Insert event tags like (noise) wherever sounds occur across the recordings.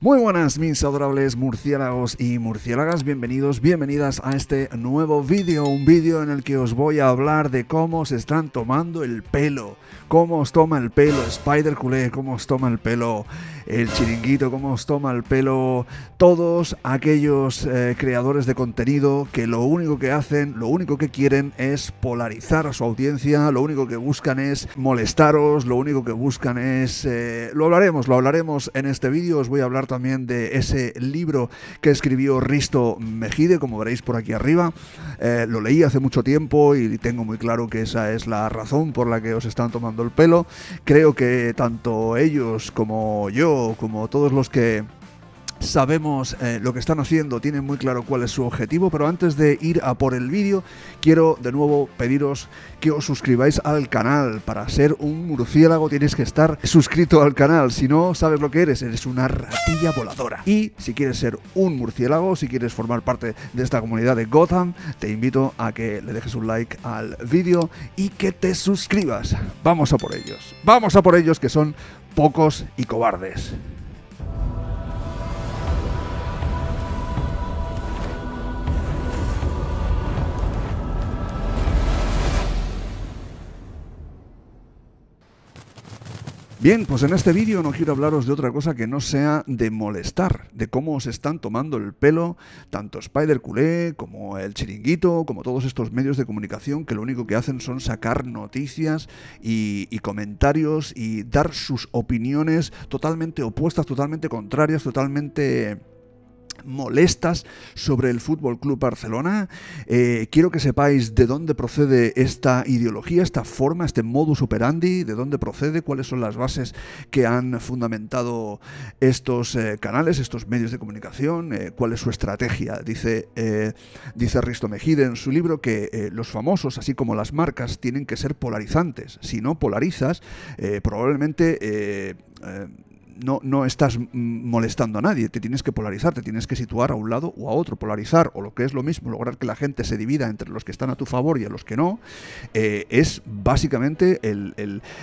Muy buenas mis adorables murciélagos y murciélagas, bienvenidos, bienvenidas a este nuevo vídeo, un vídeo en el que os voy a hablar de cómo se están tomando el pelo, cómo os toma el pelo Spider Culé, cómo os toma el pelo el chiringuito, cómo os toma el pelo todos aquellos eh, creadores de contenido que lo único que hacen, lo único que quieren es polarizar a su audiencia, lo único que buscan es molestaros, lo único que buscan es... Eh, lo hablaremos, lo hablaremos en este vídeo, os voy a hablar también de ese libro que escribió Risto Mejide, como veréis por aquí arriba, eh, lo leí hace mucho tiempo y tengo muy claro que esa es la razón por la que os están tomando el pelo, creo que tanto ellos como yo como todos los que sabemos eh, lo que están haciendo, tienen muy claro cuál es su objetivo, pero antes de ir a por el vídeo, quiero de nuevo pediros que os suscribáis al canal. Para ser un murciélago tienes que estar suscrito al canal, si no sabes lo que eres, eres una ratilla voladora. Y si quieres ser un murciélago, si quieres formar parte de esta comunidad de Gotham, te invito a que le dejes un like al vídeo y que te suscribas. Vamos a por ellos, vamos a por ellos que son pocos y cobardes. Bien, pues en este vídeo no quiero hablaros de otra cosa que no sea de molestar, de cómo os están tomando el pelo tanto Spider Culé como El Chiringuito, como todos estos medios de comunicación que lo único que hacen son sacar noticias y, y comentarios y dar sus opiniones totalmente opuestas, totalmente contrarias, totalmente molestas sobre el Fútbol Club Barcelona. Eh, quiero que sepáis de dónde procede esta ideología, esta forma, este modus operandi, de dónde procede, cuáles son las bases que han fundamentado estos eh, canales, estos medios de comunicación, eh, cuál es su estrategia. Dice, dice Risto Mejide en su libro que los famosos, así como las marcas, tienen que ser polarizantes. Si no polarizas, probablemente no, no estás molestando a nadie, te tienes que polarizar, te tienes que situar a un lado o a otro, polarizar, o lo que es lo mismo, lograr que la gente se divida entre los que están a tu favor y a los que no, eh, es básicamente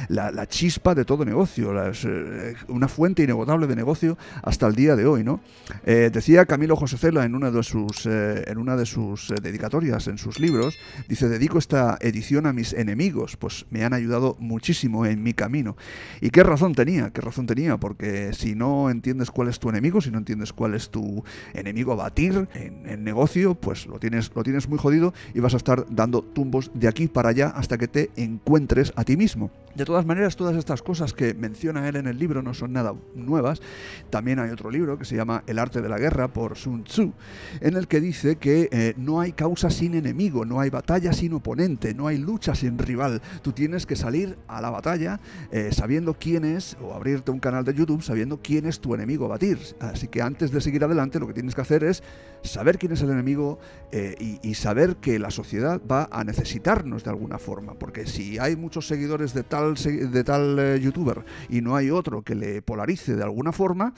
la, chispa de todo negocio, eh, una fuente inagotable de negocio hasta el día de hoy. ¿no? Eh, decía Camilo José Cela en una de sus, en una de sus dedicatorias, en sus libros, dice, dedico esta edición a mis enemigos, pues me han ayudado muchísimo en mi camino. ¿Y qué razón tenía? ¿Qué razón tenía? Porque eh, si no entiendes cuál es tu enemigo, si no entiendes cuál es tu enemigo a batir en el negocio, pues lo tienes, lo tienes muy jodido y vas a estar dando tumbos de aquí para allá hasta que te encuentres a ti mismo. De todas maneras, todas estas cosas que menciona él en el libro no son nada nuevas. También hay otro libro que se llama El arte de la guerra por Sun Tzu, en el que dice que eh, no hay causa sin enemigo, no hay batalla sin oponente, no hay lucha sin rival. Tú tienes que salir a la batalla eh, sabiendo quién es o abrirte un canal de YouTube sabiendo quién es tu enemigo a batir. Así que antes de seguir adelante, lo que tienes que hacer es saber quién es el enemigo eh, y, saber que la sociedad va a necesitarnos de alguna forma. Porque si hay muchos seguidores de tal, de tal eh, youtuber y no hay otro que le polarice de alguna forma,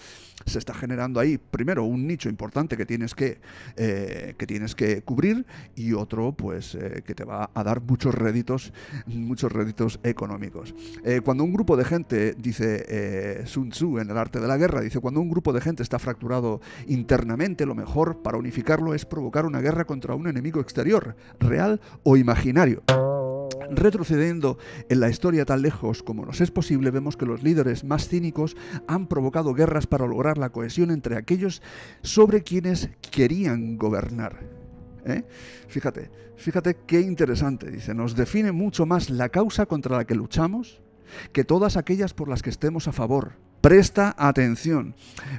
se está generando ahí, primero, un nicho importante que tienes que, eh, que, tienes que cubrir y otro, pues, que te va a dar muchos réditos, muchos réditos económicos. cuando un grupo de gente dice Sun Tzu, en el arte de la guerra. Dice, cuando un grupo de gente está fracturado internamente, lo mejor para unificarlo es provocar una guerra contra un enemigo exterior, real o imaginario. Retrocediendo en la historia tan lejos como nos es posible, vemos que los líderes más cínicos han provocado guerras para lograr la cohesión entre aquellos sobre quienes querían gobernar. ¿eh? Fíjate, fíjate qué interesante, dice, nos define mucho más la causa contra la que luchamos que todas aquellas por las que estemos a favor. Presta atención.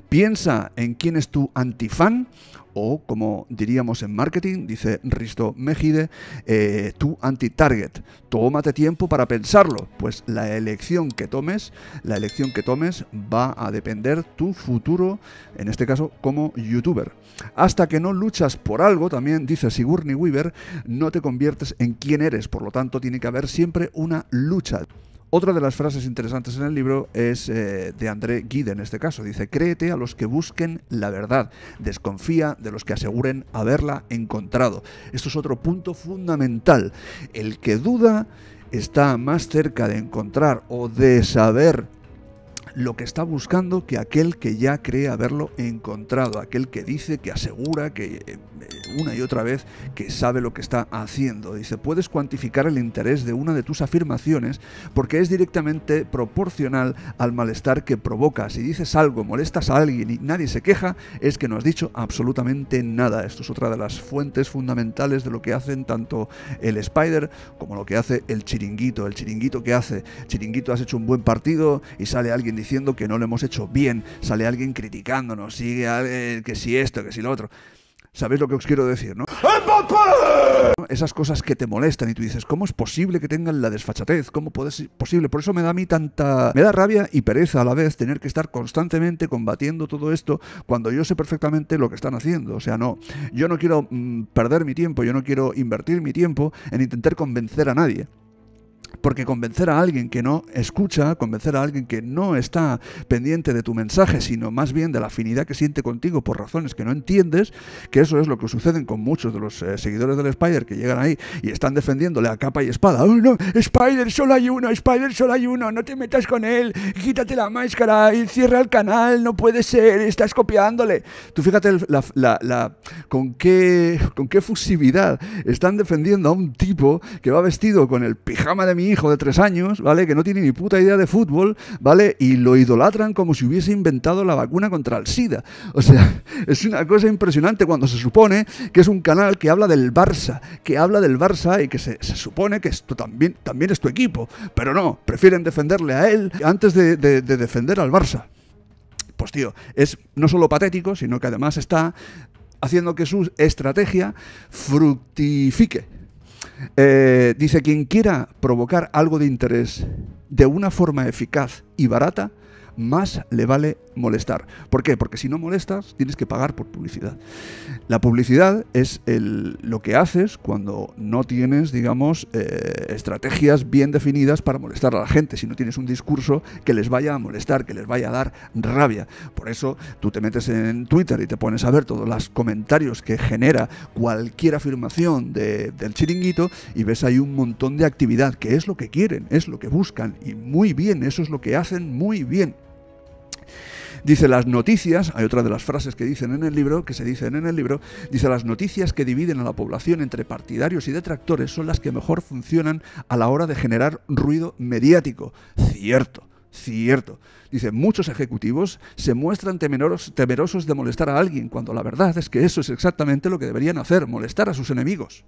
Piensa en quién es tu antifan o, como diríamos en marketing, dice Risto Mejide, eh, tu anti-target. Tómate tiempo para pensarlo, pues la elección que tomes, la elección que tomes va a depender tu futuro, en este caso como youtuber. Hasta que no luchas por algo, también dice Sigourney Weaver, no te conviertes en quien eres, por lo tanto tiene que haber siempre una lucha. Otra de las frases interesantes en el libro es eh, de André Guide en este caso. Dice, créete a los que busquen la verdad, desconfía de los que aseguren haberla encontrado. Esto es otro punto fundamental. El que duda está más cerca de encontrar o de saber lo que está buscando que aquel que ya cree haberlo encontrado, aquel que dice, que asegura, que eh, una y otra vez, que sabe lo que está haciendo. Dice, puedes cuantificar el interés de una de tus afirmaciones porque es directamente proporcional al malestar que provoca. Si dices algo, molestas a alguien y nadie se queja, es que no has dicho absolutamente nada. Esto es otra de las fuentes fundamentales de lo que hacen tanto el Spider como lo que hace el chiringuito. El chiringuito que hace, chiringuito has hecho un buen partido y sale alguien diciendo que no lo hemos hecho bien, sale alguien criticándonos, sigue eh, que si esto, que si lo otro. ¿Sabéis lo que os quiero decir, no? Esas cosas que te molestan y tú dices, ¿cómo es posible que tengan la desfachatez? ¿Cómo puede ser posible? Por eso me da a mí tanta... Me da rabia y pereza a la vez tener que estar constantemente combatiendo todo esto cuando yo sé perfectamente lo que están haciendo. O sea, no, yo no quiero mm, perder mi tiempo, yo no quiero invertir mi tiempo en intentar convencer a nadie. Porque convencer a alguien que no escucha, convencer a alguien que no está pendiente de tu mensaje, sino más bien de la afinidad que siente contigo por razones que no entiendes, que eso es lo que sucede con muchos de los eh, seguidores del Spider que llegan ahí y están defendiéndole a capa y espada. ¡Oh, no! ¡Spider, solo hay uno! ¡Spider, solo hay uno! ¡No te metas con él! ¡Quítate la máscara! Y ¡Cierra el canal! ¡No puede ser! ¡Estás copiándole! Tú fíjate la, con, qué, con qué fusividad están defendiendo a un tipo que va vestido con el pijama de mi hijo de tres años, ¿vale? Que no tiene ni puta idea de fútbol, ¿vale? Y lo idolatran como si hubiese inventado la vacuna contra el SIDA. O sea, (laughs) es una cosa impresionante cuando se supone que es un canal que habla del Barça, que habla del Barça y que se, supone que esto también, también es tu equipo. Pero no, prefieren defenderle a él antes de defender al Barça. Pues tío, es no solo patético, sino que además está haciendo que su estrategia fructifique. Eh, dice, quien quiera provocar algo de interés de una forma eficaz y barata, más le vale molestar. ¿Por qué? Porque si no molestas, tienes que pagar por publicidad. La publicidad es el, lo que haces cuando no tienes, digamos, eh, estrategias bien definidas para molestar a la gente, si no tienes un discurso que les vaya a molestar, que les vaya a dar rabia. Por eso tú te metes en Twitter y te pones a ver todos los comentarios que genera cualquier afirmación del chiringuito y ves ahí un montón de actividad, que es lo que quieren, es lo que buscan, y muy bien, eso es lo que hacen muy bien. Dice las noticias, hay otra de las frases que dicen en el libro, que se dicen en el libro, dice las noticias que dividen a la población entre partidarios y detractores son las que mejor funcionan a la hora de generar ruido mediático. Cierto. Cierto. Dice, muchos ejecutivos se muestran temerosos de molestar a alguien, cuando la verdad es que eso es exactamente lo que deberían hacer, molestar a sus enemigos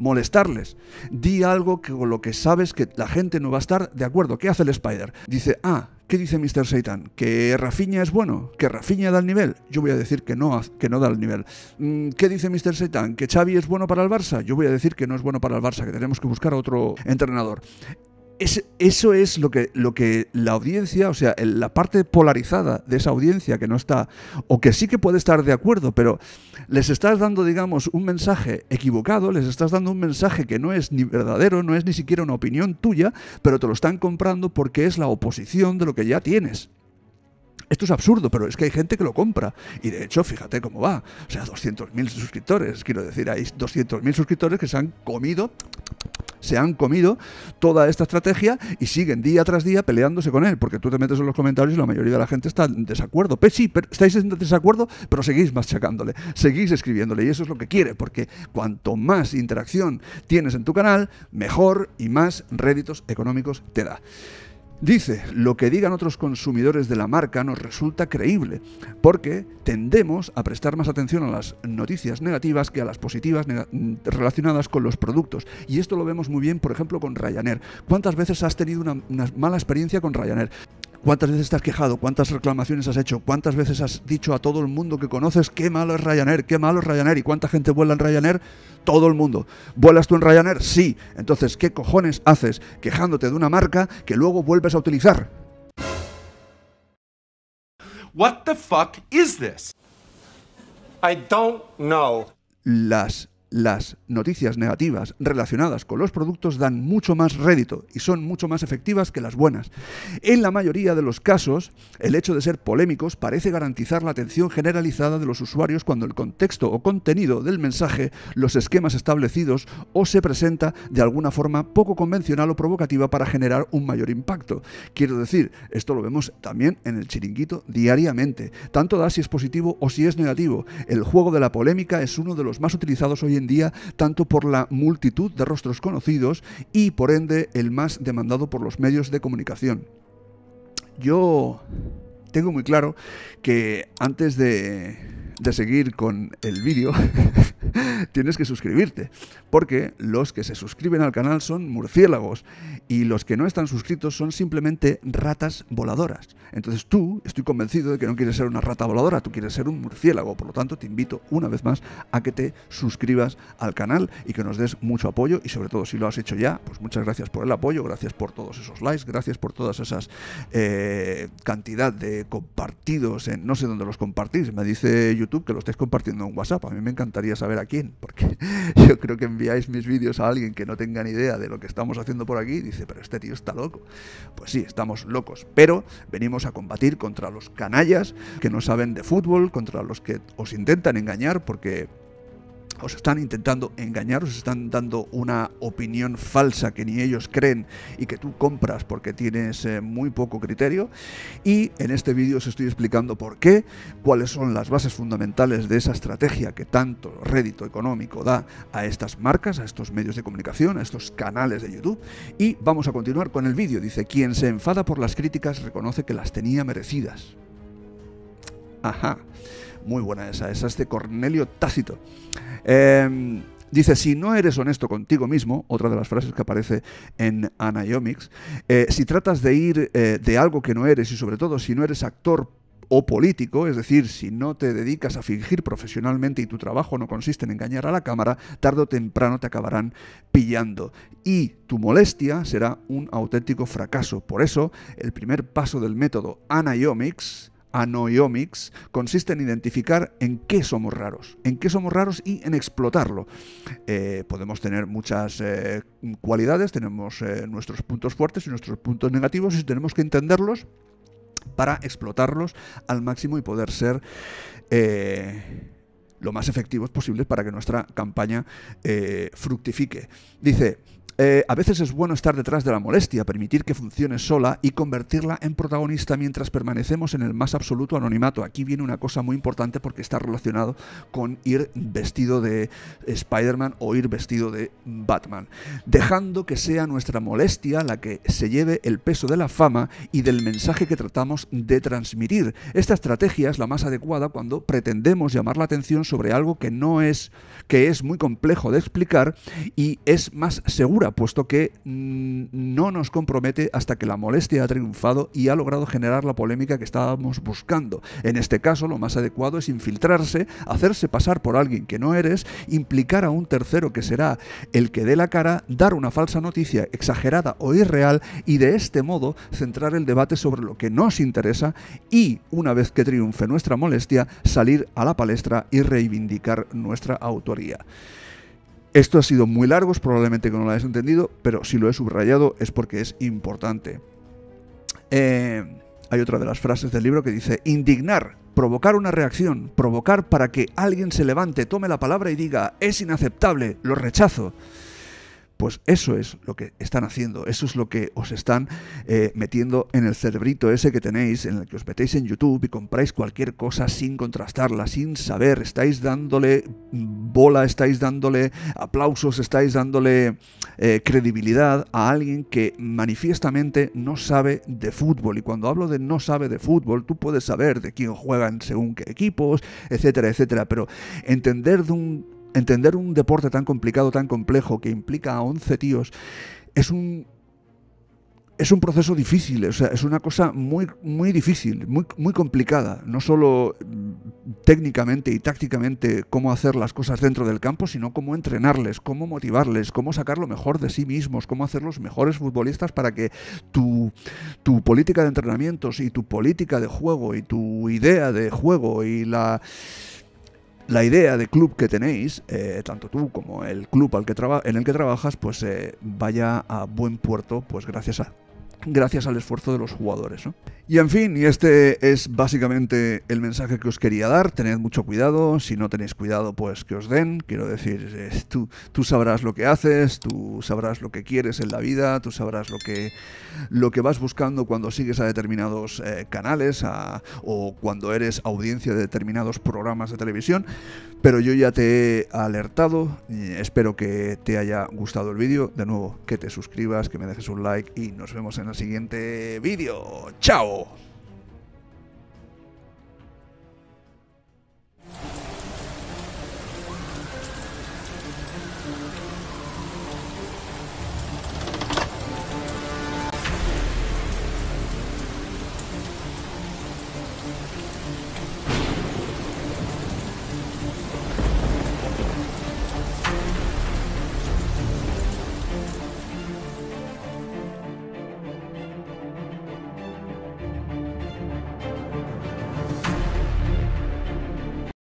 molestarles. Di algo que, con lo que sabes que la gente no va a estar de acuerdo. ¿Qué hace el Spider? Dice, ah, ¿Qué dice Mr. Seitan? ¿Que Rafiña es bueno? ¿Que Rafiña da el nivel? Yo voy a decir que no, que no da el nivel. Mm, ¿Qué dice Mr. Seitan? ¿Que Xavi es bueno para el Barça? Yo voy a decir que no es bueno para el Barça, que tenemos que buscar a otro entrenador eso es lo que, lo que la audiencia, o sea, la parte polarizada de esa audiencia que no está, o que sí que puede estar de acuerdo, pero les estás dando, digamos, un mensaje equivocado, les estás dando un mensaje que no es ni verdadero, no es ni siquiera una opinión tuya, pero te lo están comprando porque es la oposición de lo que ya tienes. Esto es absurdo, pero es que hay gente que lo compra. Y de hecho, fíjate cómo va. O sea, 200.000 suscriptores. Quiero decir, hay 200.000 suscriptores que se han comido se han comido toda esta estrategia y siguen día tras día peleándose con él, porque tú te metes en los comentarios y la mayoría de la gente está en desacuerdo. Pues sí, estáis en desacuerdo, pero seguís machacándole, seguís escribiéndole y eso es lo que quiere, porque cuanto más interacción tienes en tu canal, mejor y más réditos económicos te da. Dice, lo que digan otros consumidores de la marca nos resulta creíble, porque tendemos a prestar más atención a las noticias negativas que a las positivas mm, relacionadas con los productos. Y esto lo vemos muy bien, por ejemplo, con Ryanair. ¿Cuántas veces has tenido una, mala experiencia con Ryanair? ¿Cuántas veces te has quejado? ¿Cuántas reclamaciones has hecho? ¿Cuántas veces has dicho a todo el mundo que conoces qué malo es Ryanair? ¿Qué malo es Ryanair? ¿Y cuánta gente vuela en Ryanair? Todo el mundo. ¿Vuelas tú en Ryanair? Sí. Entonces, ¿qué cojones haces quejándote de una marca que luego vuelves a utilizar? What the fuck is this? I don't know. Las las noticias negativas relacionadas con los productos dan mucho más rédito y son mucho más efectivas que las buenas. En la mayoría de los casos, el hecho de ser polémicos parece garantizar la atención generalizada de los usuarios cuando el contexto o contenido del mensaje, los esquemas establecidos o se presenta de alguna forma poco convencional o provocativa para generar un mayor impacto. Quiero decir, esto lo vemos también en el chiringuito diariamente. Tanto da si es positivo o si es negativo. El juego de la polémica es uno de los más utilizados hoy día tanto por la multitud de rostros conocidos y por ende el más demandado por los medios de comunicación. Yo tengo muy claro que antes de, de seguir con el vídeo, (laughs) (laughs) tienes que suscribirte, porque los que se suscriben al canal son murciélagos y los que no están suscritos son simplemente ratas voladoras. Entonces tú, estoy convencido de que no quieres ser una rata voladora, tú quieres ser un murciélago, por lo tanto te invito una vez más a que te suscribas al canal y que nos des mucho apoyo y sobre todo si lo has hecho ya, pues muchas gracias por el apoyo, gracias por todos esos likes, gracias por todas esas eh, cantidad de compartidos no sé dónde los compartís, me dice YouTube que lo estáis compartiendo en WhatsApp, a mí me encantaría saber a quién, porque (laughs) yo creo que enviáis mis vídeos a alguien que no tenga ni idea de lo que estamos haciendo por aquí y dice, pero este tío está loco. Pues sí, estamos locos, pero venimos a combatir contra los canallas que no saben de fútbol, contra los que os intentan engañar, porque os están intentando engañar, os están dando una opinión falsa que ni ellos creen y que tú compras porque tienes eh, muy poco criterio. Y en este vídeo os estoy explicando por qué, cuáles son las bases fundamentales de esa estrategia que tanto rédito económico da a estas marcas, a estos medios de comunicación, a estos canales de YouTube. Y vamos a continuar con el vídeo. Dice, quien se enfada por las críticas reconoce que las tenía merecidas. Ajá. Muy buena esa, esa es de Cornelio Tácito. Em, dice, si no eres honesto contigo mismo, otra de las frases que aparece en Anayomics, eh, si tratas de ir eh, de algo que no eres y sobre todo si no eres actor o político, es decir, si no te dedicas a fingir profesionalmente y tu trabajo no consiste en engañar a la cámara, tarde o temprano te acabarán pillando y tu molestia será un auténtico fracaso. Por eso, el primer paso del método Anayomics, Anoiomics consiste en identificar en qué somos raros, en qué somos raros y en explotarlo. Eh, podemos tener muchas eh, cualidades, tenemos eh, nuestros puntos fuertes y nuestros puntos negativos y tenemos que entenderlos para explotarlos al máximo y poder ser lo más efectivos posibles para que nuestra campaña fructifique. Dice, eh, a veces es bueno estar detrás de la molestia, permitir que funcione sola y convertirla en protagonista mientras permanecemos en el más absoluto anonimato. Aquí viene una cosa muy importante porque está relacionado con ir vestido de Spider-Man o ir vestido de Batman. Dejando que sea nuestra molestia la que se lleve el peso de la fama y del mensaje que tratamos de transmitir. Esta estrategia es la más adecuada cuando pretendemos llamar la atención sobre algo que no es, que es muy complejo de explicar y es más segura puesto que mm, no nos compromete hasta que la molestia ha triunfado y ha logrado generar la polémica que estábamos buscando. En este caso, lo más adecuado es infiltrarse, hacerse pasar por alguien que no eres, implicar a un tercero que será el que dé la cara, dar una falsa noticia exagerada o irreal y de este modo centrar el debate sobre lo que nos interesa y, una vez que triunfe nuestra molestia, salir a la palestra y reivindicar nuestra autoría. Esto ha sido muy largo, probablemente que no lo hayas entendido, pero si lo he subrayado es porque es importante. Eh, hay otra de las frases del libro que dice, indignar, provocar una reacción, provocar para que alguien se levante, tome la palabra y diga, es inaceptable, lo rechazo. Pues eso es lo que están haciendo, eso es lo que os están eh, metiendo en el cerebrito ese que tenéis, en el que os metéis en YouTube y compráis cualquier cosa sin contrastarla, sin saber, estáis dándole bola, estáis dándole aplausos, estáis dándole eh, credibilidad a alguien que manifiestamente no sabe de fútbol. Y cuando hablo de no sabe de fútbol, tú puedes saber de quién juegan según qué equipos, etcétera, etcétera, pero entender de un entender un deporte tan complicado, tan complejo, que implica a 11 tíos, es un, es un proceso difícil, o sea, es una cosa muy, muy difícil, muy, muy complicada, no solo mm, técnicamente y tácticamente cómo hacer las cosas dentro del campo, sino cómo entrenarles, cómo motivarles, cómo sacar lo mejor de sí mismos, cómo hacerlos mejores futbolistas para que tu, tu política de entrenamientos y tu política de juego y tu idea de juego y la la idea de club que tenéis, eh, tanto tú como el club al que en el que trabajas, pues eh, vaya a buen puerto, pues gracias a gracias al esfuerzo de los jugadores. ¿no? Y en fin, y este es básicamente el mensaje que os quería dar. Tened mucho cuidado. Si no tenéis cuidado, pues que os den. Quiero decir, tú, tú sabrás lo que haces, tú sabrás lo que quieres en la vida, tú sabrás lo que, lo que vas buscando cuando sigues a determinados eh, canales o cuando eres audiencia de determinados programas de televisión. Pero yo ya te he alertado. espero que te haya gustado el vídeo. De nuevo, que te suscribas, que me dejes un like y nos vemos en el siguiente vídeo. ¡Chao! go.